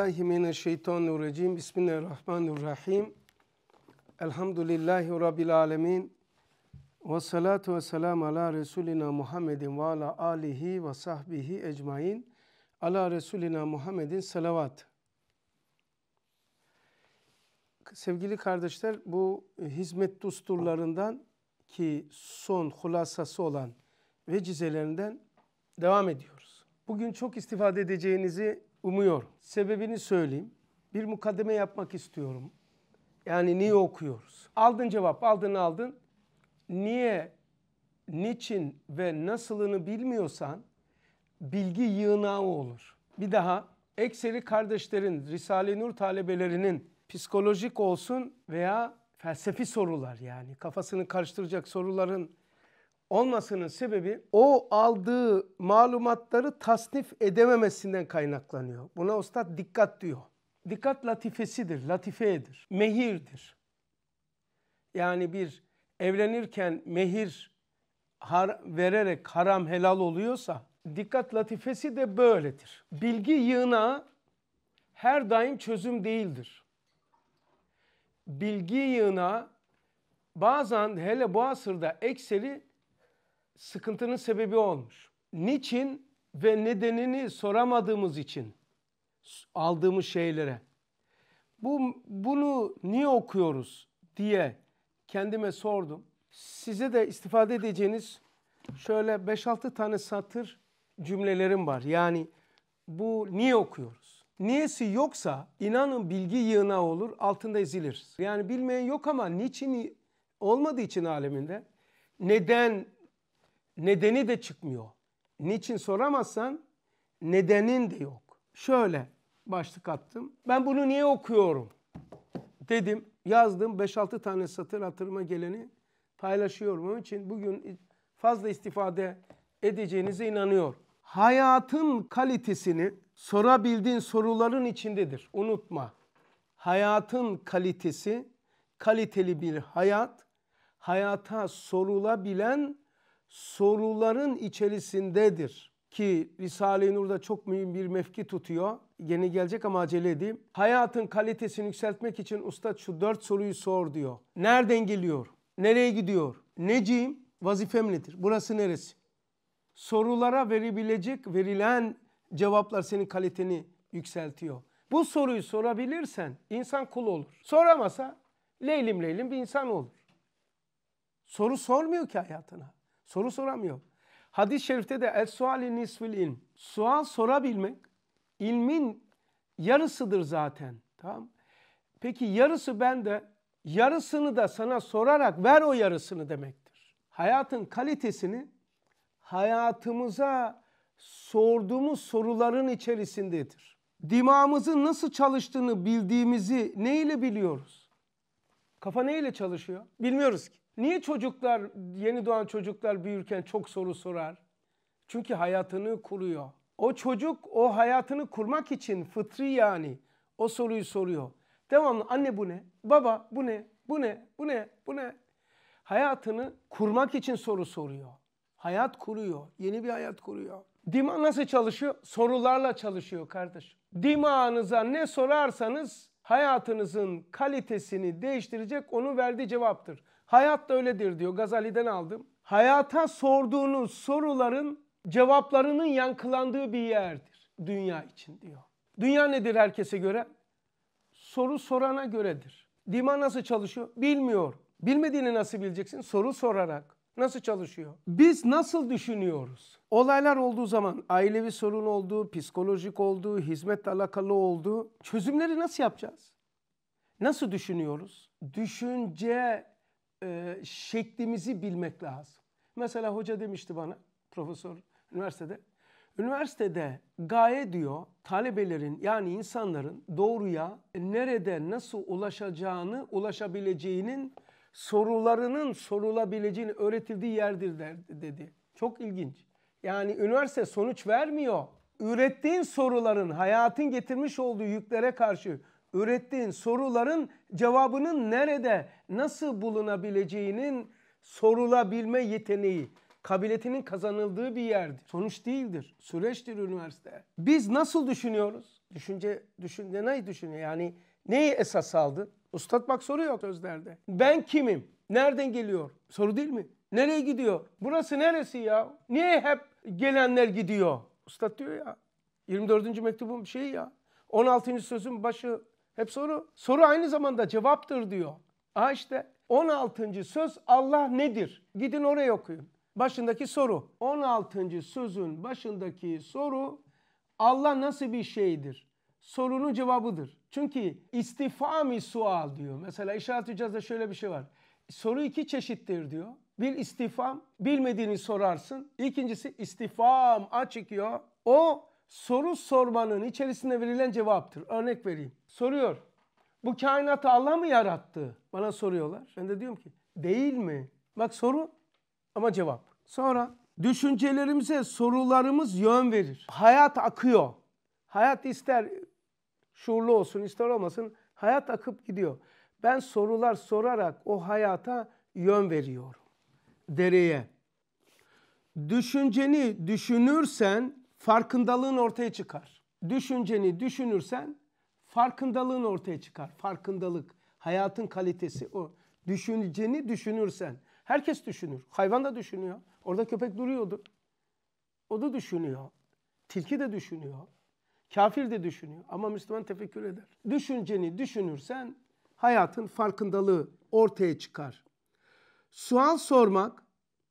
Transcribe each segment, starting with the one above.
billahi mineşşeytanirracim. Bismillahirrahmanirrahim. Elhamdülillahi rabbil Alemin. Ve salatu ve selam ala Resulina Muhammedin ve ala alihi ve sahbihi ecmain. Ala Resulina Muhammedin salavat. Sevgili kardeşler bu hizmet dusturlarından ki son hulasası olan vecizelerinden devam ediyoruz. Bugün çok istifade edeceğinizi umuyorum. Sebebini söyleyeyim. Bir mukademe yapmak istiyorum. Yani niye okuyoruz? Aldın cevap, aldın aldın. Niye, niçin ve nasılını bilmiyorsan bilgi yığınağı olur. Bir daha ekseri kardeşlerin, Risale-i Nur talebelerinin psikolojik olsun veya felsefi sorular yani kafasını karıştıracak soruların olmasının sebebi o aldığı malumatları tasnif edememesinden kaynaklanıyor. Buna ustad dikkat diyor. Dikkat latifesidir, latifedir, mehirdir. Yani bir evlenirken mehir har vererek haram helal oluyorsa dikkat latifesi de böyledir. Bilgi yığına her daim çözüm değildir. Bilgi yığına bazen hele bu asırda ekseri sıkıntının sebebi olmuş. Niçin ve nedenini soramadığımız için aldığımız şeylere. Bu bunu niye okuyoruz diye kendime sordum. Size de istifade edeceğiniz şöyle 5-6 tane satır cümlelerim var. Yani bu niye okuyoruz? Niyesi yoksa inanın bilgi yığına olur, altında ezilir. Yani bilmeyen yok ama niçin olmadığı için aleminde neden Nedeni de çıkmıyor. Niçin soramazsan nedenin de yok. Şöyle başlık attım. Ben bunu niye okuyorum? Dedim yazdım 5-6 tane satır hatırıma geleni paylaşıyorum. Onun için bugün fazla istifade edeceğinize inanıyor. Hayatın kalitesini sorabildiğin soruların içindedir. Unutma. Hayatın kalitesi kaliteli bir hayat, hayata sorulabilen soruların içerisindedir ki Risale-i Nur'da çok mühim bir mevki tutuyor. Yeni gelecek ama acele edeyim. Hayatın kalitesini yükseltmek için usta şu dört soruyu sor diyor. Nereden geliyor? Nereye gidiyor? Neciyim? Vazifem nedir? Burası neresi? Sorulara verilecek, verilen cevaplar senin kaliteni yükseltiyor. Bu soruyu sorabilirsen insan kul olur. Soramasa leylim leylim bir insan olur. Soru sormuyor ki hayatına. Soru soramıyor. Hadis-i şerifte de es-suali nisfil ilm. Sual sorabilmek ilmin yarısıdır zaten. Tamam Peki yarısı bende, yarısını da sana sorarak ver o yarısını demektir. Hayatın kalitesini hayatımıza sorduğumuz soruların içerisindedir. Dimağımızın nasıl çalıştığını bildiğimizi neyle biliyoruz? Kafa neyle çalışıyor? Bilmiyoruz ki. Niye çocuklar, yeni doğan çocuklar büyürken çok soru sorar? Çünkü hayatını kuruyor. O çocuk o hayatını kurmak için fıtri yani o soruyu soruyor. Devamlı anne bu ne? Baba bu ne? Bu ne? Bu ne? Bu ne? Hayatını kurmak için soru soruyor. Hayat kuruyor. Yeni bir hayat kuruyor. Dima nasıl çalışıyor? Sorularla çalışıyor kardeş. Dimağınıza ne sorarsanız hayatınızın kalitesini değiştirecek onu verdiği cevaptır. Hayat da öyledir diyor. Gazali'den aldım. Hayata sorduğunuz soruların cevaplarının yankılandığı bir yerdir dünya için diyor. Dünya nedir herkese göre? Soru sorana göredir. Dima nasıl çalışıyor? Bilmiyor. Bilmediğini nasıl bileceksin? Soru sorarak. Nasıl çalışıyor? Biz nasıl düşünüyoruz? Olaylar olduğu zaman ailevi sorun olduğu, psikolojik olduğu, hizmetle alakalı olduğu çözümleri nasıl yapacağız? Nasıl düşünüyoruz? Düşünce e, şeklimizi bilmek lazım. Mesela hoca demişti bana, profesör üniversitede. Üniversitede gaye diyor talebelerin yani insanların doğruya nerede nasıl ulaşacağını, ulaşabileceğinin sorularının sorulabileceğini öğretildiği yerdir derdi, dedi. Çok ilginç. Yani üniversite sonuç vermiyor. Ürettiğin soruların, hayatın getirmiş olduğu yüklere karşı ürettiğin soruların cevabının nerede, nasıl bulunabileceğinin sorulabilme yeteneği, kabiletinin kazanıldığı bir yerdir. Sonuç değildir, süreçtir üniversite. Biz nasıl düşünüyoruz? Düşünce, düşünce ne düşünüyor? Yani neyi esas aldı? Ustad bak soru yok sözlerde. Ben kimim? Nereden geliyor? Soru değil mi? Nereye gidiyor? Burası neresi ya? Niye hep gelenler gidiyor? Ustad diyor ya. 24. mektubun şeyi ya. 16. sözün başı hep soru. Soru aynı zamanda cevaptır diyor. Ha işte 16. söz Allah nedir? Gidin oraya okuyun. Başındaki soru. 16. sözün başındaki soru Allah nasıl bir şeydir? Sorunun cevabıdır. Çünkü istifami sual diyor. Mesela işaret cazda şöyle bir şey var. Soru iki çeşittir diyor. Bir istifam, bilmediğini sorarsın. İkincisi istifam açık ya. O soru sormanın içerisinde verilen cevaptır. Örnek vereyim soruyor. Bu kainatı Allah mı yarattı? Bana soruyorlar. Ben de diyorum ki değil mi? Bak soru ama cevap. Sonra düşüncelerimize sorularımız yön verir. Hayat akıyor. Hayat ister şuurlu olsun ister olmasın hayat akıp gidiyor. Ben sorular sorarak o hayata yön veriyorum. Dereye. Düşünceni düşünürsen farkındalığın ortaya çıkar. Düşünceni düşünürsen farkındalığın ortaya çıkar. Farkındalık, hayatın kalitesi o. Düşünceni düşünürsen. Herkes düşünür. Hayvan da düşünüyor. Orada köpek duruyordu. O da düşünüyor. Tilki de düşünüyor. Kafir de düşünüyor ama Müslüman tefekkür eder. Düşünceni düşünürsen hayatın farkındalığı ortaya çıkar. Sual sormak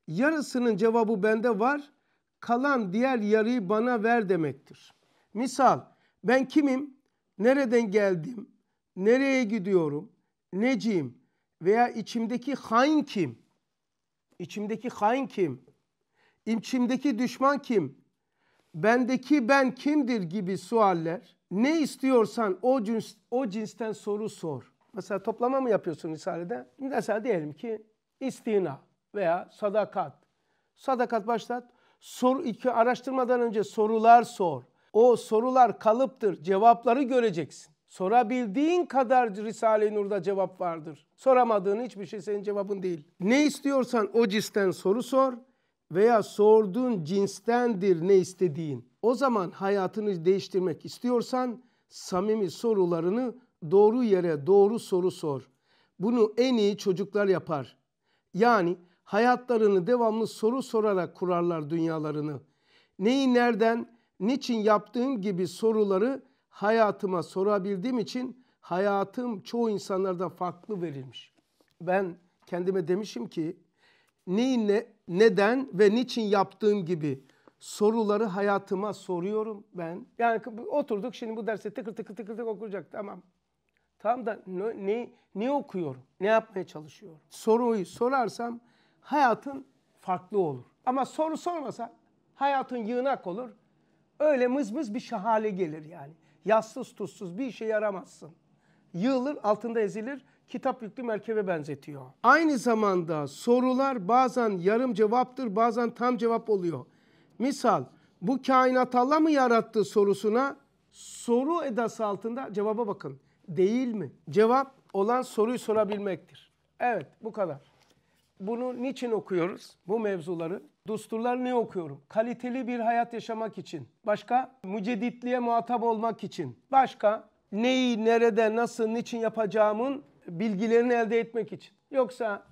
yarısının cevabı bende var, kalan diğer yarıyı bana ver demektir. Misal ben kimim? nereden geldim, nereye gidiyorum, neciyim veya içimdeki hain kim, İçimdeki hain kim, İçimdeki düşman kim, bendeki ben kimdir gibi sualler. Ne istiyorsan o, cins, o cinsten soru sor. Mesela toplama mı yapıyorsun risalede? Mesela diyelim ki istina veya sadakat. Sadakat başlat. Sor, iki, araştırmadan önce sorular sor. O sorular kalıptır. Cevapları göreceksin. Sorabildiğin kadar Risale-i Nur'da cevap vardır. Soramadığın hiçbir şey senin cevabın değil. Ne istiyorsan o cinsten soru sor veya sorduğun cinstendir ne istediğin. O zaman hayatını değiştirmek istiyorsan samimi sorularını doğru yere doğru soru sor. Bunu en iyi çocuklar yapar. Yani hayatlarını devamlı soru sorarak kurarlar dünyalarını. Neyi nereden, niçin yaptığım gibi soruları hayatıma sorabildiğim için hayatım çoğu insanlardan farklı verilmiş. Ben kendime demişim ki neyi ne, neden ve niçin yaptığım gibi soruları hayatıma soruyorum ben. Yani oturduk şimdi bu derse tıkır tıkır tıkır tıkır okunacak tamam. Tam da ne, ne, ne okuyorum? Ne yapmaya çalışıyorum? Soruyu sorarsam hayatın farklı olur. Ama soru sormasa hayatın yığınak olur. Öyle mız mız bir şahale gelir yani. Yassız tuzsuz bir işe yaramazsın. Yığılır altında ezilir kitap yüklü merkebe benzetiyor. Aynı zamanda sorular bazen yarım cevaptır bazen tam cevap oluyor. Misal bu kainat Allah mı yarattı sorusuna soru edası altında cevaba bakın. Değil mi? Cevap olan soruyu sorabilmektir. Evet bu kadar. Bunu niçin okuyoruz? Bu mevzuları Dosturlar ne okuyorum? Kaliteli bir hayat yaşamak için. Başka? Müceditliğe muhatap olmak için. Başka? Neyi, nerede, nasıl, niçin yapacağımın bilgilerini elde etmek için. Yoksa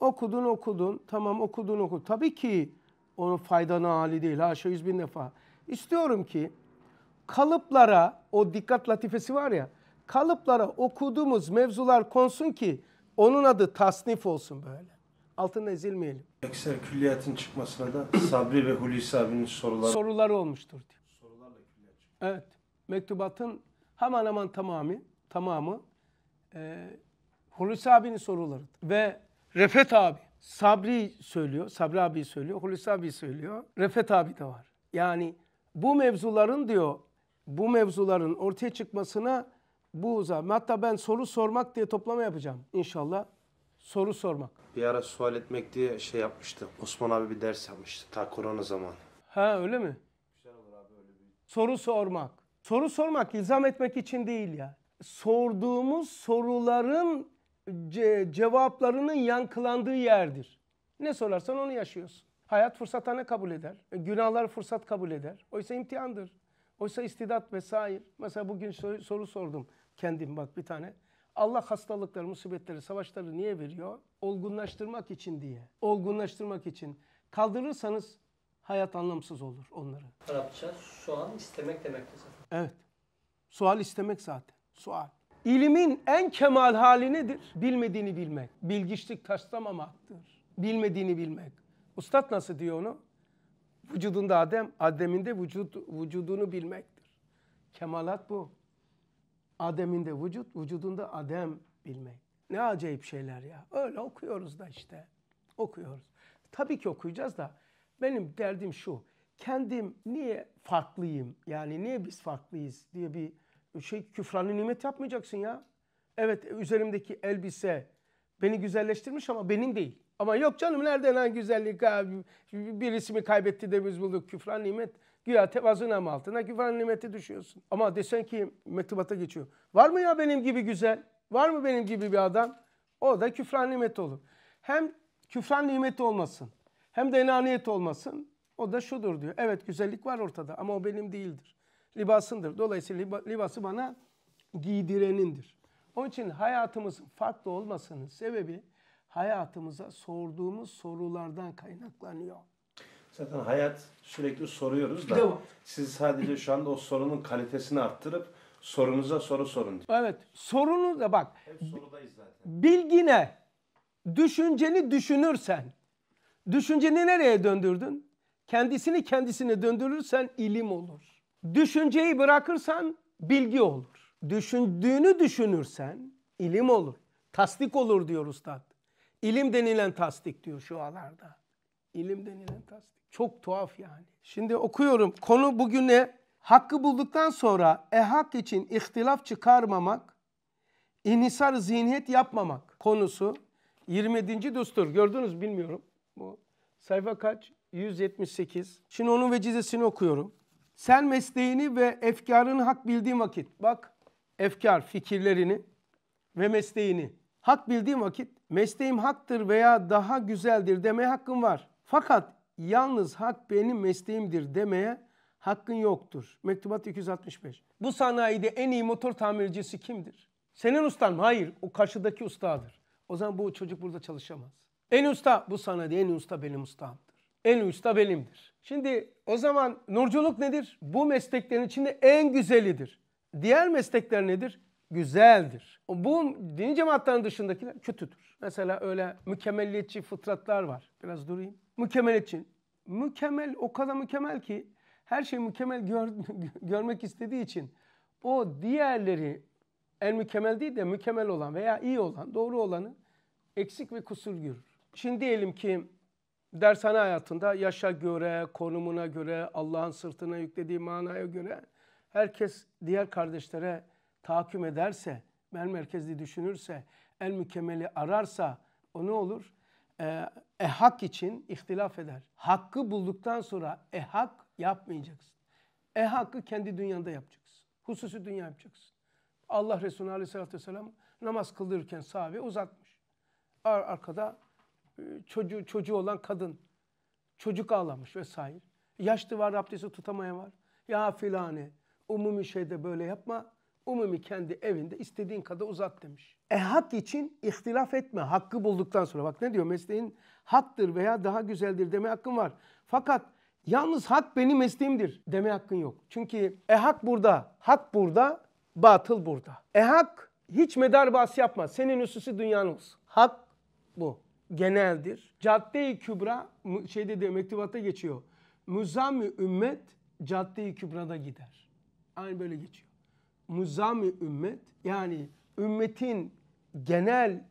okudun okudun, tamam okudun okudun. Tabii ki onun faydana hali değil. Haşa yüz bin defa. İstiyorum ki kalıplara, o dikkat latifesi var ya, kalıplara okuduğumuz mevzular konsun ki onun adı tasnif olsun böyle altında ezilmeyelim. Ekser külliyatın çıkmasına da Sabri ve Hulusi abinin soruları... Soruları olmuştur diyor. Sorularla külliyat çıkıyor. Evet. Mektubatın hemen hemen tamamı, tamamı e, Hulusi abinin soruları Ve Refet abi, Sabri söylüyor, Sabri abi söylüyor, Hulusi abi söylüyor, Refet abi de var. Yani bu mevzuların diyor, bu mevzuların ortaya çıkmasına bu uzak. Hatta ben soru sormak diye toplama yapacağım inşallah soru sormak. Bir ara sual etmek diye şey yapmıştı. Osman abi bir ders yapmıştı ta korona zamanı. Ha öyle mi? Güzel olur abi öyle bir. Soru sormak. Soru sormak ilzam etmek için değil ya. Sorduğumuz soruların ce cevaplarının yankılandığı yerdir. Ne sorarsan onu yaşıyorsun. Hayat ne kabul eder. E, günahlar fırsat kabul eder. Oysa imtihandır. Oysa istidat vesaire. Mesela bugün soru sordum kendim bak bir tane. Allah hastalıkları, musibetleri, savaşları niye veriyor? Olgunlaştırmak için diye. Olgunlaştırmak için. Kaldırırsanız hayat anlamsız olur onları. Arapça sual istemek demektir zaten. Evet. Sual istemek zaten. Sual. İlimin en kemal hali nedir? Bilmediğini bilmek. Bilgiçlik taşlamamaktır. Bilmediğini bilmek. Ustad nasıl diyor onu? Vücudunda Adem, Ademin de vücut, vücudunu bilmektir. Kemalat bu. Adem'inde vücut, vücudunda Adem bilmek. Ne acayip şeyler ya. Öyle okuyoruz da işte. Okuyoruz. Tabii ki okuyacağız da benim derdim şu. Kendim niye farklıyım? Yani niye biz farklıyız diye bir şey küfranı nimet yapmayacaksın ya. Evet e, üzerimdeki elbise beni güzelleştirmiş ama benim değil. Ama yok canım nereden lan güzellik abi? Birisini kaybetti de biz bulduk. Küfran nimet. Güya tevazu ama altına küfran nimeti düşüyorsun. Ama desen ki mektubata geçiyor. Var mı ya benim gibi güzel? Var mı benim gibi bir adam? O da küfran nimet olur. Hem küfran nimeti olmasın. Hem de enaniyet olmasın. O da şudur diyor. Evet güzellik var ortada ama o benim değildir. Libasındır. Dolayısıyla liba, libası bana giydirenindir. Onun için hayatımızın farklı olmasının sebebi hayatımıza sorduğumuz sorulardan kaynaklanıyor. Zaten hayat sürekli soruyoruz da siz sadece şu anda o sorunun kalitesini arttırıp sorunuza soru sorun diyor. Evet sorunu da bak Hep sorudayız zaten. bilgine düşünceni düşünürsen düşünceni nereye döndürdün? Kendisini kendisine döndürürsen ilim olur. Düşünceyi bırakırsan bilgi olur. Düşündüğünü düşünürsen ilim olur. Tasdik olur diyor usta. İlim denilen tasdik diyor şu alarda. İlim denilen tasdik. Çok tuhaf yani. Şimdi okuyorum. Konu bugün ne hakkı bulduktan sonra ehak için ihtilaf çıkarmamak, inisar zihniyet yapmamak konusu 27. düstur. Gördünüz bilmiyorum. Bu sayfa kaç? 178. Şimdi onun vecizesini okuyorum. Sen mesleğini ve efkarını hak bildiğin vakit. Bak efkar fikirlerini ve mesleğini hak bildiğin vakit mesleğim haktır veya daha güzeldir demeye hakkın var. Fakat yalnız hak benim mesleğimdir demeye hakkın yoktur. Mektubat 265. Bu sanayide en iyi motor tamircisi kimdir? Senin ustan mı? Hayır. O karşıdaki ustadır. O zaman bu çocuk burada çalışamaz. En usta bu sanayide en usta benim ustamdır. En usta benimdir. Şimdi o zaman nurculuk nedir? Bu mesleklerin içinde en güzelidir. Diğer meslekler nedir? güzeldir. Bu dini cemaatlerin dışındakiler kötüdür. Mesela öyle mükemmeliyetçi fıtratlar var. Biraz durayım. Mükemmel için, Mükemmel o kadar mükemmel ki her şeyi mükemmel gör, görmek istediği için o diğerleri en mükemmel değil de mükemmel olan veya iyi olan, doğru olanı eksik ve kusur görür. Şimdi diyelim ki dershane hayatında yaşa göre, konumuna göre, Allah'ın sırtına yüklediği manaya göre herkes diğer kardeşlere tahakküm ederse, ben merkezli düşünürse, el mükemmeli ararsa o ne olur? E, e hak için ihtilaf eder. Hakkı bulduktan sonra e hak yapmayacaksın. E hakkı kendi dünyanda yapacaksın. Hususi dünya yapacaksın. Allah Resulü Aleyhisselatü Vesselam namaz kıldırırken sahabe uzatmış. Ar arkada e, çocuğu, çocuğu olan kadın. Çocuk ağlamış vesaire. Yaşlı var abdesti tutamaya var. Ya filanı, umumi şeyde böyle yapma umumi kendi evinde istediğin kadar uzat demiş. E hak için ihtilaf etme. Hakkı bulduktan sonra bak ne diyor mesleğin haktır veya daha güzeldir deme hakkın var. Fakat yalnız hak benim mesleğimdir deme hakkın yok. Çünkü e hak burada, hak burada, batıl burada. E hak hiç medar bahsi yapma. Senin üstüsü dünyanın olsun. Hak bu. Geneldir. Cadde-i Kübra şey de mektubatta geçiyor. Müzami ümmet Cadde-i Kübra'da gider. Aynı böyle geçiyor muzami ümmet yani ümmetin genel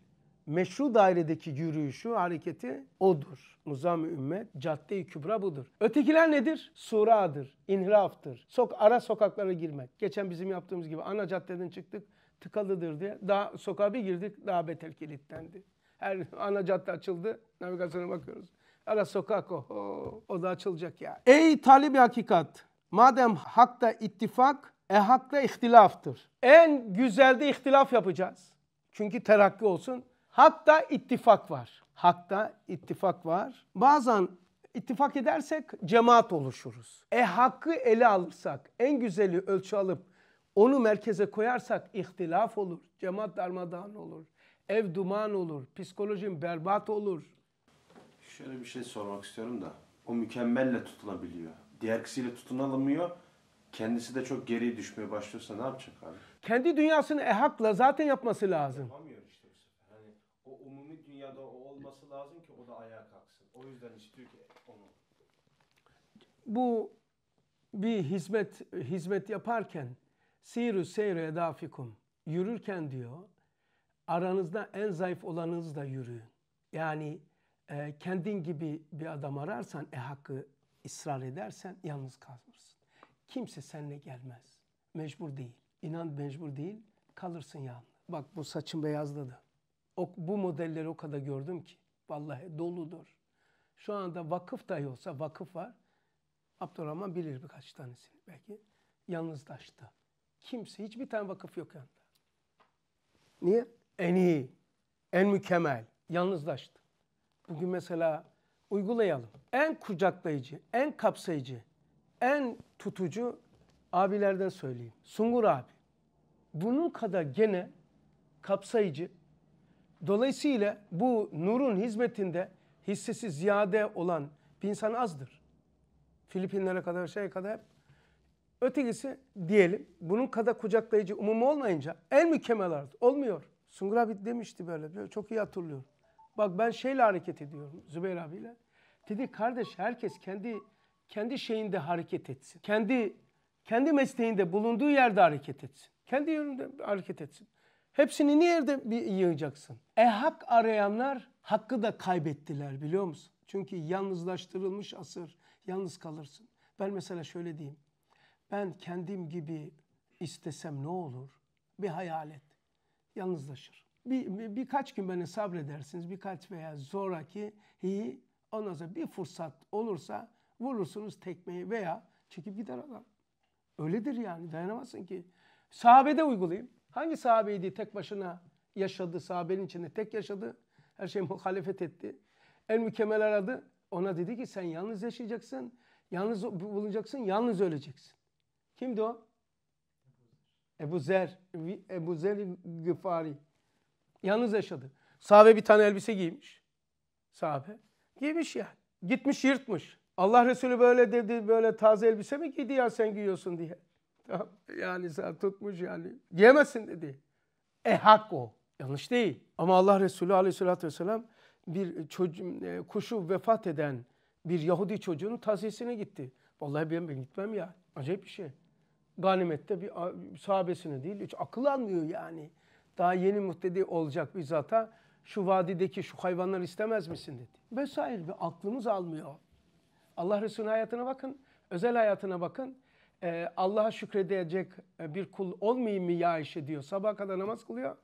meşru dairedeki yürüyüşü, hareketi odur. Muzam-ı Ümmet, Cadde-i Kübra budur. Ötekiler nedir? Suradır, inhiraftır. Sok, ara sokaklara girmek. Geçen bizim yaptığımız gibi ana caddeden çıktık, tıkalıdır diye. Daha sokağa bir girdik, daha beter kilitlendi. Her ana cadde açıldı, navigasyona bakıyoruz. Ara sokak o, o, o da açılacak ya. Ey talib hakikat! Madem hakta ittifak, ehakla ihtilaftır. En güzelde ihtilaf yapacağız. Çünkü terakki olsun. Hatta ittifak var. Hatta ittifak var. Bazen ittifak edersek cemaat oluşuruz. E hakkı ele alırsak, en güzeli ölçü alıp onu merkeze koyarsak ihtilaf olur. Cemaat darmadağın olur. Ev duman olur. Psikolojin berbat olur. Şöyle bir şey sormak istiyorum da. O mükemmelle tutunabiliyor. Diğer kişiyle tutunalamıyor kendisi de çok geri düşmeye başlıyorsa ne yapacak abi? Kendi dünyasını ehakla zaten yapması lazım. Yapamıyor işte bu Hani o umumi dünyada o olması lazım ki o da ayağa kalksın. O yüzden istiyor ki e, onu. Bu bir hizmet hizmet yaparken siru seyre edafikum yürürken diyor aranızda en zayıf olanınızla yürüyün. Yani e, kendin gibi bir adam ararsan e hakkı ısrar edersen yalnız kalmırsın. Kimse seninle gelmez. Mecbur değil. İnan mecbur değil. Kalırsın yalnız. Bak bu saçın beyazladı. O, bu modelleri o kadar gördüm ki. Vallahi doludur. Şu anda vakıf dahi olsa vakıf var. Abdurrahman bilir birkaç tanesini belki. Yalnızlaştı. Kimse, hiçbir tane vakıf yok yanında. Niye? En iyi, en mükemmel. Yalnızlaştı. Bugün mesela uygulayalım. En kucaklayıcı, en kapsayıcı, en tutucu abilerden söyleyeyim. Sungur abi. Bunun kadar gene kapsayıcı. Dolayısıyla bu nurun hizmetinde hissesi ziyade olan bir insan azdır. Filipinlere kadar şey kadar hep. Ötekisi diyelim bunun kadar kucaklayıcı umumu olmayınca en mükemmel art olmuyor. Sungur abi demişti böyle, böyle çok iyi hatırlıyorum. Bak ben şeyle hareket ediyorum Zübeyir abiyle. Dedi kardeş herkes kendi kendi şeyinde hareket etsin. Kendi kendi mesleğinde bulunduğu yerde hareket etsin. Kendi yönünde hareket etsin. Hepsini niye yerde bir yığacaksın? E hak arayanlar hakkı da kaybettiler biliyor musun? Çünkü yalnızlaştırılmış asır. Yalnız kalırsın. Ben mesela şöyle diyeyim. Ben kendim gibi istesem ne olur? Bir hayal et. Yalnızlaşır. Bir, bir, birkaç gün beni sabredersiniz. Birkaç veya zoraki iyi. Ondan sonra bir fırsat olursa Vurursunuz tekmeyi veya çekip gider adam. Öyledir yani dayanamazsın ki. Sahabede uygulayayım. Hangi sahabeydi tek başına yaşadı, sahabenin içinde tek yaşadı. Her şey muhalefet etti. El mükemmel aradı. Ona dedi ki sen yalnız yaşayacaksın, yalnız bulunacaksın, yalnız öleceksin. Kimdi o? Ebu Zer. Ebu Zer Gıfari. Yalnız yaşadı. Sahabe bir tane elbise giymiş. Sahabe. Giymiş ya. Gitmiş yırtmış. Allah Resulü böyle dedi, böyle taze elbise mi giydi ya sen giyiyorsun diye. Yani sen tutmuş yani. Giyemezsin dedi. E hak o. Yanlış değil. Ama Allah Resulü aleyhissalatü vesselam bir çocuğu, e, kuşu vefat eden bir Yahudi çocuğun taziyesine gitti. Vallahi ben, ben gitmem ya. Acayip bir şey. Ganimette bir sahabesine değil, hiç akıl almıyor yani. Daha yeni muhtedi olacak bir zata şu vadideki şu hayvanları istemez misin dedi. Vesaire bir aklımız almıyor. Allah Resulü'nün hayatına bakın, özel hayatına bakın. Ee, Allah'a şükredecek e, bir kul olmayayım mı ya işi diyor. Sabaha kadar namaz kılıyor.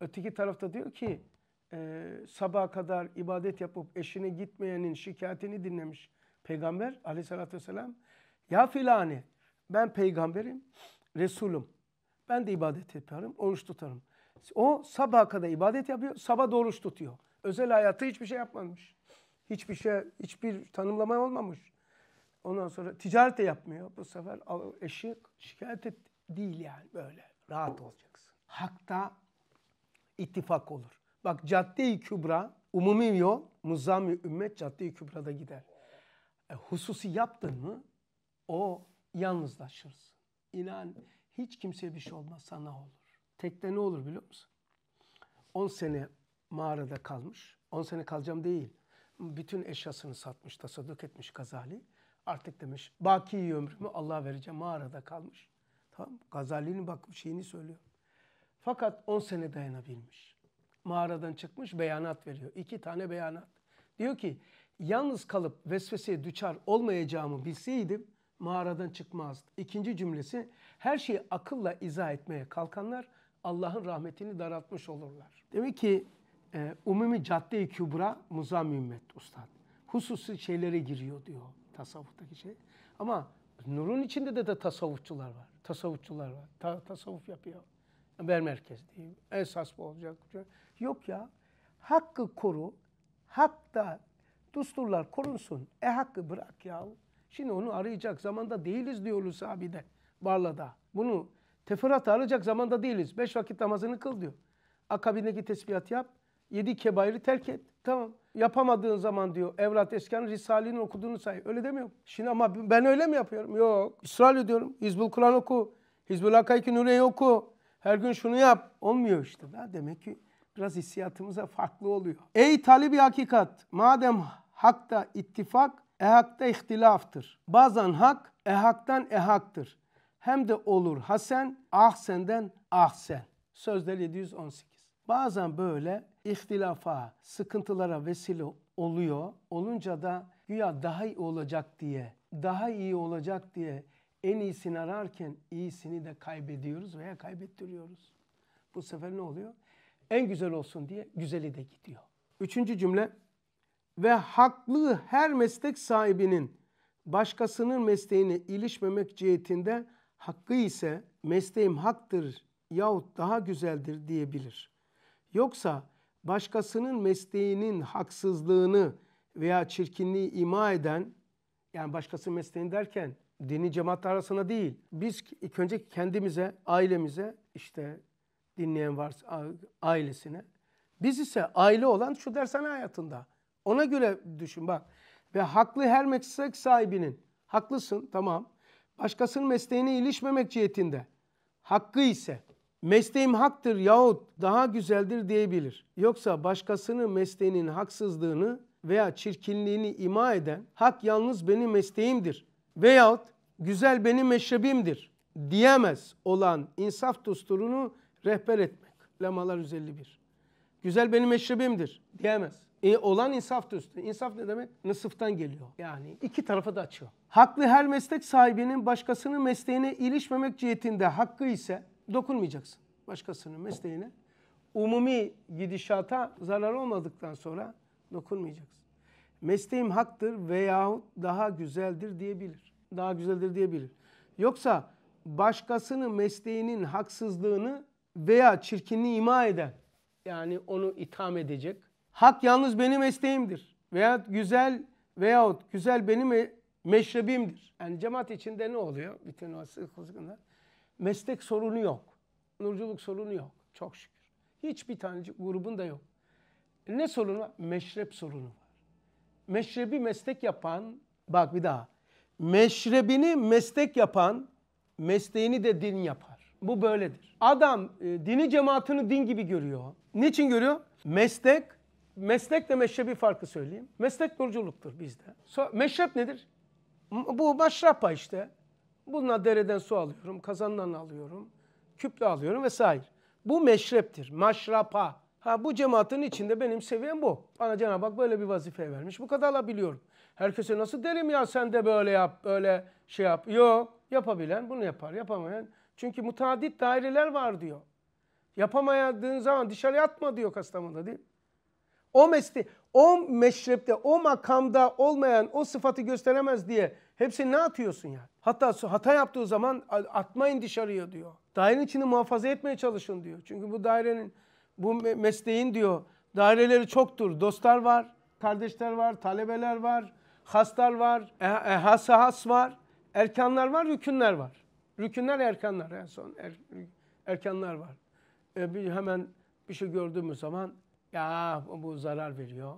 Öteki tarafta diyor ki e, sabaha kadar ibadet yapıp eşine gitmeyenin şikayetini dinlemiş peygamber aleyhissalatü vesselam. Ya filani ben peygamberim, Resulüm. Ben de ibadet yaparım, oruç tutarım. O sabaha kadar ibadet yapıyor, sabah da oruç tutuyor. Özel hayatı hiçbir şey yapmamış. Hiçbir şey, hiçbir tanımlama olmamış. Ondan sonra ticaret de yapmıyor. Bu sefer eşi şikayet et değil yani böyle. Rahat olacaksın. Hakta ittifak olur. Bak Cadde-i Kübra, umumi yol, muzami ümmet Cadde-i Kübra'da gider. E, hususi yaptın mı o yalnızlaşırsın. İnan hiç kimseye bir şey olmaz sana olur. Tekte ne olur biliyor musun? 10 sene mağarada kalmış. 10 sene kalacağım değil. Bütün eşyasını satmış, tasadduk etmiş Gazali. Artık demiş baki ömrümü Allah vereceğim. Mağarada kalmış. Tamam Gazali'nin bak şeyini söylüyor. Fakat 10 sene dayanabilmiş. Mağaradan çıkmış beyanat veriyor. İki tane beyanat. Diyor ki yalnız kalıp vesveseye düçar olmayacağımı bilseydim mağaradan çıkmazdı. İkinci cümlesi her şeyi akılla izah etmeye kalkanlar Allah'ın rahmetini daraltmış olurlar. Demek ki e, umumi cadde-i kübra muzam ümmet ustad. Hususi şeylere giriyor diyor tasavvuftaki şey. Ama nurun içinde de, de tasavvufçular var. Tasavvufçular var. Ta, tasavvuf yapıyor. Ben merkezdeyim. Esas bu olacak. Yok ya. Hakkı koru. Hakta Dusturlar korunsun. E hakkı bırak ya. Şimdi onu arayacak zamanda değiliz diyor Hulusi abi de Barla'da. Bunu teferruat arayacak zamanda değiliz. Beş vakit namazını kıl diyor. Akabindeki tesbihat yap yedi kebairi terk et. Tamam. Yapamadığın zaman diyor evlat esken Risale'nin okuduğunu say. Öyle demiyor. Şimdi ama ben öyle mi yapıyorum? Yok. İsrail ediyorum. Hizbul Kur'an oku. Hizbul Hakaiki Nure'yi oku. Her gün şunu yap. Olmuyor işte. Ya demek ki biraz hissiyatımıza farklı oluyor. Ey talibi hakikat. Madem hakta ittifak, ehakta ihtilaftır. Bazen hak, ehaktan ehaktır. Hem de olur hasen, ahsenden ahsen. Sözler 718 bazen böyle ihtilafa, sıkıntılara vesile oluyor. Olunca da güya daha iyi olacak diye, daha iyi olacak diye en iyisini ararken iyisini de kaybediyoruz veya kaybettiriyoruz. Bu sefer ne oluyor? En güzel olsun diye güzeli de gidiyor. Üçüncü cümle ve haklı her meslek sahibinin başkasının mesleğine ilişmemek cihetinde hakkı ise mesleğim haktır yahut daha güzeldir diyebilir. Yoksa başkasının mesleğinin haksızlığını veya çirkinliği ima eden, yani başkasının mesleğini derken dini cemaat arasında değil. Biz ilk önce kendimize, ailemize, işte dinleyen varsa ailesine. Biz ise aile olan şu dershane hayatında. Ona göre düşün bak. Ve haklı her meslek sahibinin, haklısın tamam, başkasının mesleğine ilişmemek cihetinde, hakkı ise mesleğim haktır yahut daha güzeldir diyebilir. Yoksa başkasının mesleğinin haksızlığını veya çirkinliğini ima eden hak yalnız benim mesleğimdir veyahut güzel benim meşrebimdir diyemez olan insaf dosturunu rehber etmek. Lemalar 151. Güzel benim meşrebimdir diyemez. E, olan insaf dostu. İnsaf ne demek? Nısıftan geliyor. Yani iki tarafa da açıyor. Haklı her meslek sahibinin başkasının mesleğine ilişmemek cihetinde hakkı ise dokunmayacaksın başkasının mesleğine. Umumi gidişata zarar olmadıktan sonra dokunmayacaksın. Mesleğim haktır veyahut daha güzeldir diyebilir. Daha güzeldir diyebilir. Yoksa başkasının mesleğinin haksızlığını veya çirkinliği ima eden yani onu itham edecek. Hak yalnız benim mesleğimdir veya güzel veyahut güzel benim meşrebimdir. Yani cemaat içinde ne oluyor? Bütün o sıkıntılar. Meslek sorunu yok. Nurculuk sorunu yok. Çok şükür. Hiçbir tanecik grubun da yok. E, ne sorunu var? Meşrep sorunu var. Meşrebi meslek yapan, bak bir daha. Meşrebini meslek yapan, mesleğini de din yapar. Bu böyledir. Adam e, dini cemaatini din gibi görüyor. Niçin görüyor? Meslek, meslekle meşrebi farkı söyleyeyim. Meslek nurculuktur bizde. So, meşrep nedir? Bu maşrapa işte. Bununla dereden su alıyorum, kazandan alıyorum, küple alıyorum vesaire. Bu meşreptir, maşrapa. Ha bu cemaatin içinde benim seviyem bu. Bana Cenab-ı Hak böyle bir vazife vermiş. Bu kadarla biliyorum. Herkese nasıl derim ya sen de böyle yap, böyle şey yap. Yok, yapabilen bunu yapar, yapamayan. Çünkü mutadit daireler var diyor. Yapamayadığın zaman dışarı atma diyor Kastamonu'da değil O mesle, o meşrepte, o makamda olmayan o sıfatı gösteremez diye Hepsini ne atıyorsun ya? Hatta hata yaptığı zaman atmayın dışarıya diyor. Dairenin içini muhafaza etmeye çalışın diyor. Çünkü bu dairenin, bu mesleğin diyor daireleri çoktur. Dostlar var, kardeşler var, talebeler var, haslar var, ehası e, has var, erkanlar var, rükünler var. Rükünler erkanlar en son er, erkanlar var. E, bir, hemen bir şey gördüğümüz zaman ya bu zarar veriyor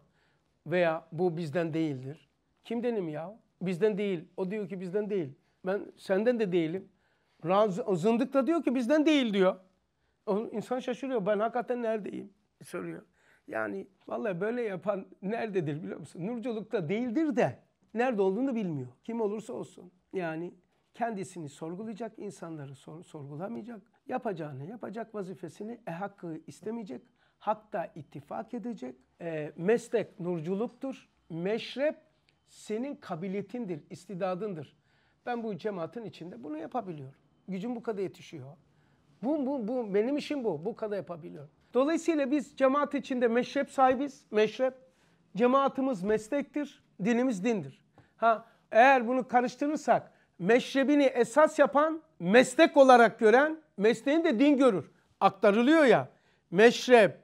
veya bu bizden değildir. Kim denim ya? Bizden değil. O diyor ki bizden değil. Ben senden de değilim. Zındık da diyor ki bizden değil diyor. O insan şaşırıyor. Ben hakikaten neredeyim? Soruyor. Yani vallahi böyle yapan nerededir biliyor musun? Nurculukta değildir de nerede olduğunu bilmiyor. Kim olursa olsun. Yani kendisini sorgulayacak, insanları sor, sorgulamayacak. Yapacağını, yapacak vazifesini e hakkı istemeyecek. Hatta ittifak edecek. E, meslek nurculuktur. Meşrep senin kabiliyetindir, istidadındır. Ben bu cemaatin içinde bunu yapabiliyorum. Gücüm bu kadar yetişiyor. Bu, bu, bu benim işim bu. Bu kadar yapabiliyorum. Dolayısıyla biz cemaat içinde meşrep sahibiz. Meşrep. Cemaatimiz meslektir. Dinimiz dindir. Ha, eğer bunu karıştırırsak meşrebini esas yapan meslek olarak gören mesleğini de din görür. Aktarılıyor ya. Meşrep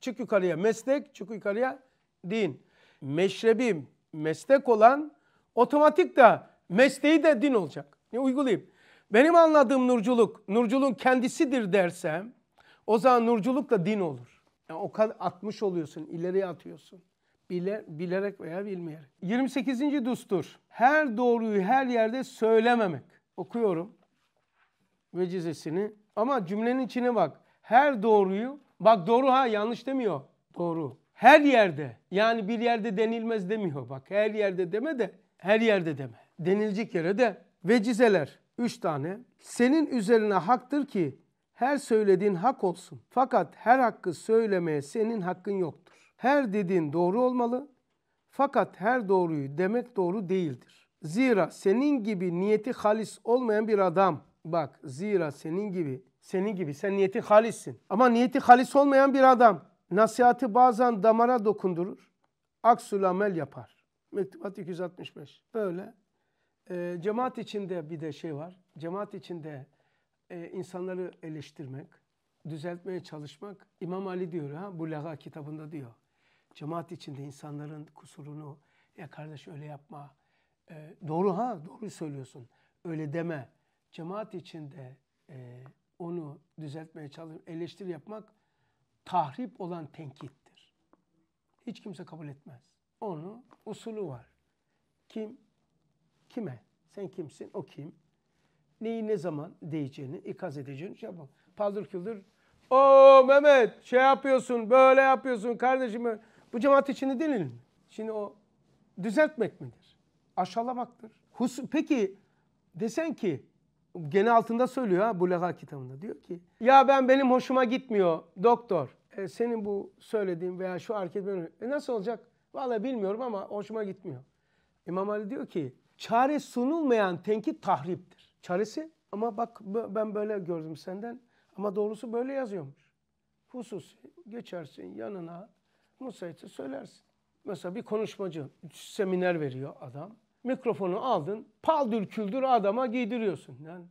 çık yukarıya meslek çık yukarıya din. Meşrebim meslek olan otomatik de mesleği de din olacak. Ne uygulayayım? Benim anladığım nurculuk, nurculuğun kendisidir dersem o zaman nurculuk da din olur. Yani o kadar atmış oluyorsun, ileriye atıyorsun. Bile, bilerek veya bilmeyerek. 28. düstur. Her doğruyu her yerde söylememek. Okuyorum vecizesini. Ama cümlenin içine bak. Her doğruyu, bak doğru ha yanlış demiyor. Doğru her yerde yani bir yerde denilmez demiyor bak her yerde deme de her yerde deme. Denilecek yere de vecizeler üç tane senin üzerine haktır ki her söylediğin hak olsun. Fakat her hakkı söylemeye senin hakkın yoktur. Her dediğin doğru olmalı fakat her doğruyu demek doğru değildir. Zira senin gibi niyeti halis olmayan bir adam bak zira senin gibi senin gibi sen niyeti halissin ama niyeti halis olmayan bir adam Nasihati bazen damara dokundurur. Aksul amel yapar. Mektubat 265. Böyle. E, cemaat içinde bir de şey var. Cemaat içinde e, insanları eleştirmek, düzeltmeye çalışmak. İmam Ali diyor ha bu laga kitabında diyor. Cemaat içinde insanların kusurunu ya kardeş öyle yapma. E, doğru ha doğru söylüyorsun. Öyle deme. Cemaat içinde e, onu düzeltmeye çalış, eleştiri yapmak tahrip olan tenkittir. Hiç kimse kabul etmez. Onun usulü var. Kim? Kime? Sen kimsin? O kim? Neyi ne zaman diyeceğini, ikaz edeceğini şey yapalım. Paldır küldür. O Mehmet şey yapıyorsun, böyle yapıyorsun kardeşim. Bu cemaat içinde değil mi? Şimdi o düzeltmek midir? Aşağılamaktır. Hus Peki desen ki gene altında söylüyor ha Bulaga kitabında. Diyor ki ya ben benim hoşuma gitmiyor doktor. E, senin bu söylediğin veya şu hareket benim. E, nasıl olacak? Vallahi bilmiyorum ama hoşuma gitmiyor. İmam Ali diyor ki çare sunulmayan tenkit tahriptir. Çaresi ama bak ben böyle gördüm senden ama doğrusu böyle yazıyormuş. Hususi geçersin yanına Musa'yı söylersin. Mesela bir konuşmacı seminer veriyor adam mikrofonu aldın, paldır küldür adama giydiriyorsun. Yani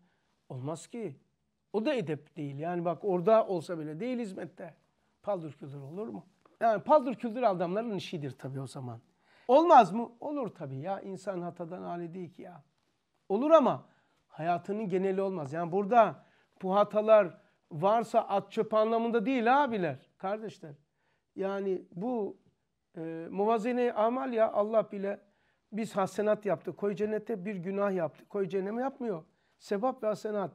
olmaz ki. O da edep değil. Yani bak orada olsa bile değil hizmette. Paldır küldür olur mu? Yani paldır küldür adamların işidir tabii o zaman. Olmaz mı? Olur tabii ya. İnsan hatadan hali değil ki ya. Olur ama hayatının geneli olmaz. Yani burada bu hatalar varsa at çöp anlamında değil abiler, kardeşler. Yani bu e, muvazene amal ya Allah bile biz hasenat yaptık. Koy cennete bir günah yaptı. Koy cehenneme yapmıyor. Sebap ve hasenat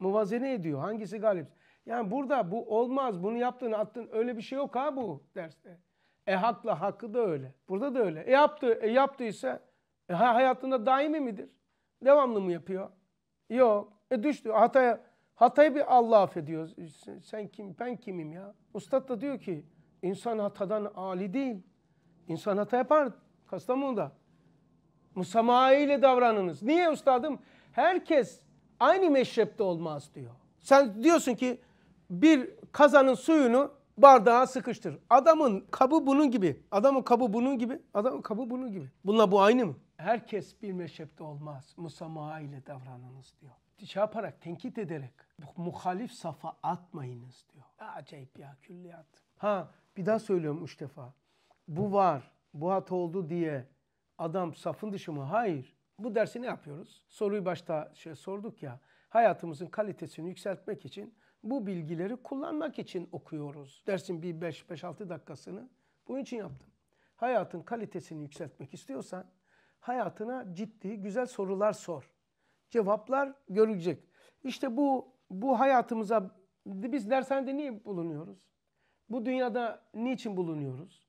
muvazene ediyor. Hangisi galip? Yani burada bu olmaz. Bunu yaptın attın. Öyle bir şey yok ha bu derste. E hakla hakkı da öyle. Burada da öyle. E yaptı. E yaptıysa e, hayatında daimi midir? Devamlı mı yapıyor? Yok. E düştü. Hataya hatayı bir Allah affediyor. Sen, sen kim? Ben kimim ya? Ustad da diyor ki insan hatadan ali değil. İnsan hata yapar. Kastamonu'da. Musamaha ile davranınız. Niye üstadım? Herkes aynı meşrepte olmaz diyor. Sen diyorsun ki bir kazanın suyunu bardağa sıkıştır. Adamın kabı bunun gibi. Adamın kabı bunun gibi. Adamın kabı bunun gibi. Bununla bu aynı mı? Herkes bir meşrepte olmaz. Musamaha ile davranınız diyor. Şey yaparak, tenkit ederek muhalif safa atmayınız diyor. Ya acayip ya külliyat. Ha bir daha söylüyorum üç defa. Bu var, bu hata oldu diye adam safın dışı mı? Hayır. Bu dersi ne yapıyoruz? Soruyu başta şey sorduk ya. Hayatımızın kalitesini yükseltmek için bu bilgileri kullanmak için okuyoruz. Dersin bir 5-6 dakikasını bunun için yaptım. Hayatın kalitesini yükseltmek istiyorsan hayatına ciddi güzel sorular sor. Cevaplar görülecek. İşte bu bu hayatımıza biz dershanede niye bulunuyoruz? Bu dünyada niçin bulunuyoruz?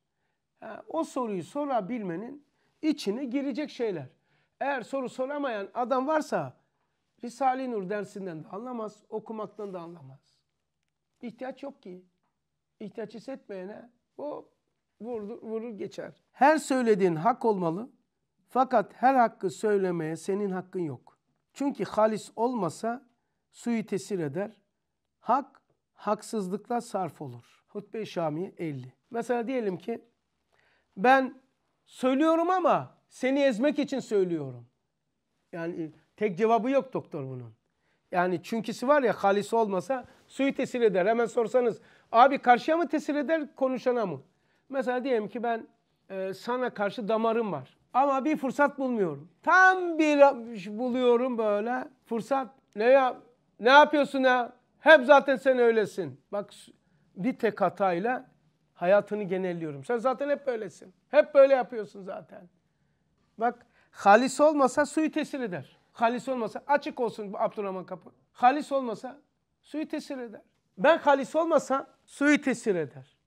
Ha, o soruyu sorabilmenin içine girecek şeyler. Eğer soru soramayan adam varsa Risale-i Nur dersinden de anlamaz, okumaktan da anlamaz. İhtiyaç yok ki. İhtiyaç hissetmeyene o vurur, vurur geçer. Her söylediğin hak olmalı fakat her hakkı söylemeye senin hakkın yok. Çünkü halis olmasa suyu tesir eder. Hak haksızlıkla sarf olur. Hutbe-i Şami 50. Mesela diyelim ki ben Söylüyorum ama seni ezmek için söylüyorum. Yani e, tek cevabı yok doktor bunun. Yani çünküsü var ya halisi olmasa suyu tesir eder. Hemen sorsanız abi karşıya mı tesir eder konuşana mı? Mesela diyelim ki ben e, sana karşı damarım var. Ama bir fırsat bulmuyorum. Tam bir buluyorum böyle fırsat. Ne yap? ne yapıyorsun ya? Hep zaten sen öylesin. Bak bir tek hatayla Hayatını genelliyorum. Sen zaten hep böylesin. Hep böyle yapıyorsun zaten. Bak halis olmasa suyu tesir eder. Halis olmasa açık olsun bu Abdurrahman kapı. Halis olmasa suyu tesir eder. Ben halis olmasa suyu tesir eder.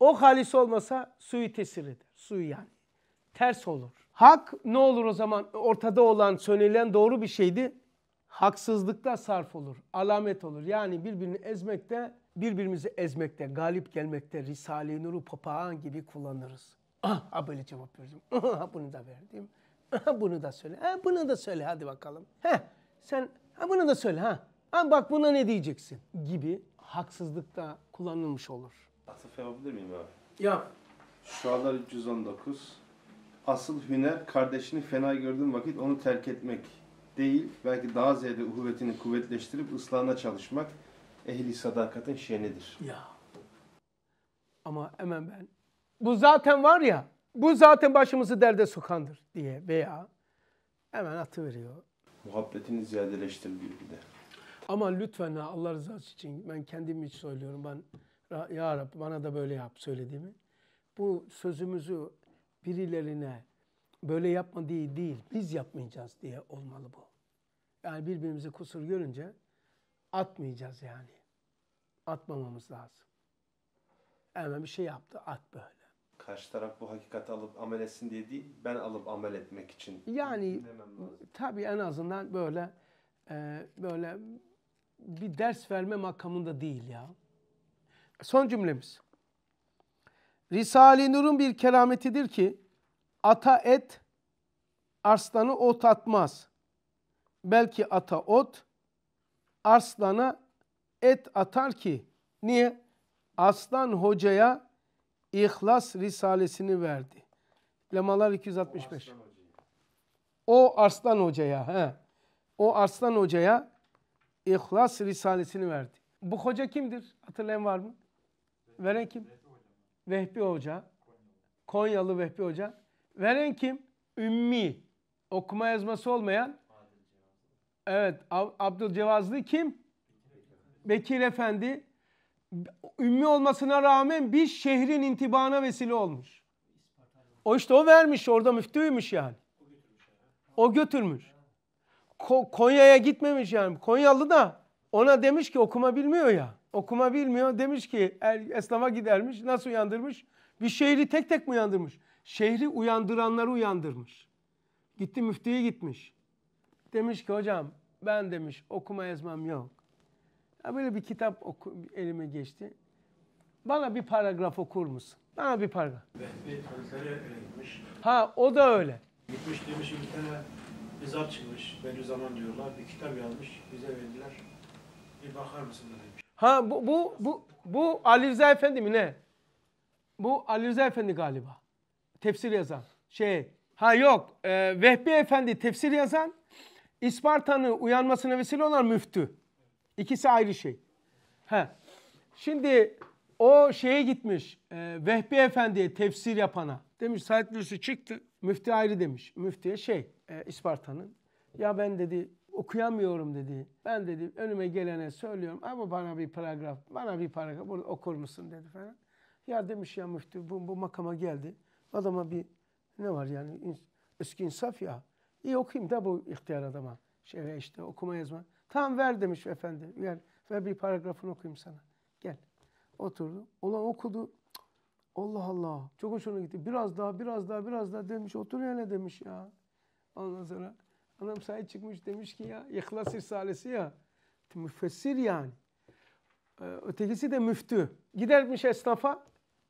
O halis olmasa suyu tesir eder. Suyu yani. Ters olur. Hak ne olur o zaman? Ortada olan, söylenen doğru bir şeydi. Haksızlıkta sarf olur, alamet olur. Yani birbirini ezmekte birbirimizi ezmekte, galip gelmekte Risale-i Nur'u papağan gibi kullanırız. Ah, ah böyle cevap verdim. Ah, ah, bunu da verdim. Ah, ah bunu da söyle. Ha, bunu da söyle hadi bakalım. He. sen ha, bunu da söyle ha. Ha, bak buna ne diyeceksin gibi haksızlıkta kullanılmış olur. Atıf yapabilir miyim abi? Ya. Şu anlar 319. Asıl hüner kardeşini fena gördüğün vakit onu terk etmek değil. Belki daha ziyade uhuvvetini kuvvetleştirip ıslahına çalışmak ehli sadakatin şenidir. Ya. Ama hemen ben bu zaten var ya bu zaten başımızı derde sokandır diye veya hemen veriyor. Muhabbetini ziyadeleştir de. Ama lütfen ha, Allah rızası için ben kendim için söylüyorum. Ben ya Rab bana da böyle yap söylediğimi. Bu sözümüzü birilerine böyle yapma diye değil biz yapmayacağız diye olmalı bu. Yani birbirimizi kusur görünce atmayacağız yani atmamamız lazım. Ermen bir şey yaptı, at böyle. Karşı taraf bu hakikati alıp amel etsin diye değil, ben alıp amel etmek için. Yani tabii en azından böyle e, böyle bir ders verme makamında değil ya. Son cümlemiz. Risale-i Nur'un bir kerametidir ki ata et, arslanı ot atmaz. Belki ata ot, arslana et atar ki. Niye? Aslan Hoca'ya İhlas Risalesini verdi. Lemalar 265. O Arslan Hoca'ya. He. O Arslan Hoca'ya İhlas Risalesini verdi. Bu hoca kimdir? Hatırlayan var mı? Veren kim? Vehbi Hoca. Konyalı Vehbi Hoca. Veren kim? Ümmi. Okuma yazması olmayan. Evet. Ab Abdülcevazlı kim? Bekir Efendi ümmi olmasına rağmen bir şehrin intibana vesile olmuş. O işte o vermiş orada müftüymüş yani. O götürmüş. Ko Konya'ya gitmemiş yani. Konyalı da ona demiş ki okuma bilmiyor ya. Okuma bilmiyor demiş ki esnafa gidermiş. Nasıl uyandırmış? Bir şehri tek tek mi uyandırmış? Şehri uyandıranları uyandırmış. Gitti müftüye gitmiş. Demiş ki hocam ben demiş okuma yazmam yok böyle bir kitap oku, elime geçti. Bana bir paragraf okur musun? Bana bir paragraf. Vehbi Ankara'ya e, gitmiş. Ha o da öyle. Gitmiş demiş bir tane bir zat çıkmış. zaman diyorlar. Bir kitap yazmış. Bize verdiler. Bir bakar mısın demiş. Ha bu bu bu bu Ali Rıza Efendi mi ne? Bu Ali Rıza Efendi galiba. Tefsir yazan. Şey ha yok. E, Vehbi Efendi tefsir yazan. İsparta'nın uyanmasına vesile olan müftü. İkisi ayrı şey. He. Şimdi o şeye gitmiş e, Vehbi Efendi'ye tefsir yapana. Demiş Said Nursi çıktı. Müfti ayrı demiş. Müftiye şey e, İsparta'nın. Ya ben dedi okuyamıyorum dedi. Ben dedi önüme gelene söylüyorum ama bana bir paragraf, bana bir paragraf bunu okur musun dedi falan. Ya demiş ya müftü bu, bu makama geldi. Adama bir ne var yani eski insaf ya. İyi okuyayım da bu ihtiyar adama. şey işte okuma yazma. Tam ver demiş efendi. Ver, ver bir paragrafını okuyayım sana. Gel. Oturdu. Ulan okudu. Allah Allah. Çok hoşuna gitti. Biraz daha, biraz daha, biraz daha demiş. Otur hele demiş ya. Ondan sonra anam sahip çıkmış demiş ki ya. İhlas Risalesi ya. Müfessir yani. Ee, ötekisi de müftü. Gidermiş esnafa.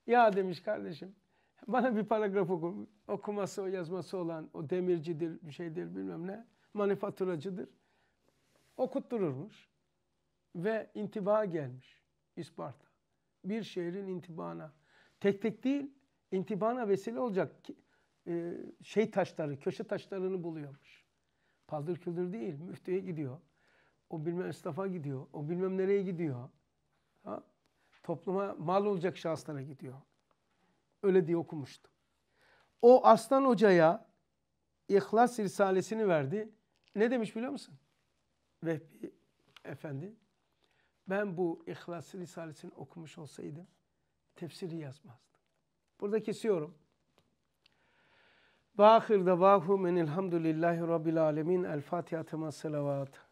Ya demiş kardeşim. Bana bir paragraf oku. Okuması, o yazması olan o demircidir, bir şeydir bilmem ne. Manifaturacıdır okuttururmuş ve intiba gelmiş İsparta. Bir şehrin intibana. Tek tek değil, intibana vesile olacak e, şey taşları, köşe taşlarını buluyormuş. Paldır küldür değil, müftüye gidiyor. O bilmem esnafa gidiyor, o bilmem nereye gidiyor. Ha? Topluma mal olacak şahıslara gidiyor. Öyle diye okumuştum. O Aslan Hoca'ya İhlas Risalesini verdi. Ne demiş biliyor musun? Vehbi Efendi ben bu İhlas Risalesini okumuş olsaydım tefsiri yazmazdım. Burada kesiyorum. Ve ahirde vahu menilhamdülillahi rabbil alemin. El Fatiha tema selavat.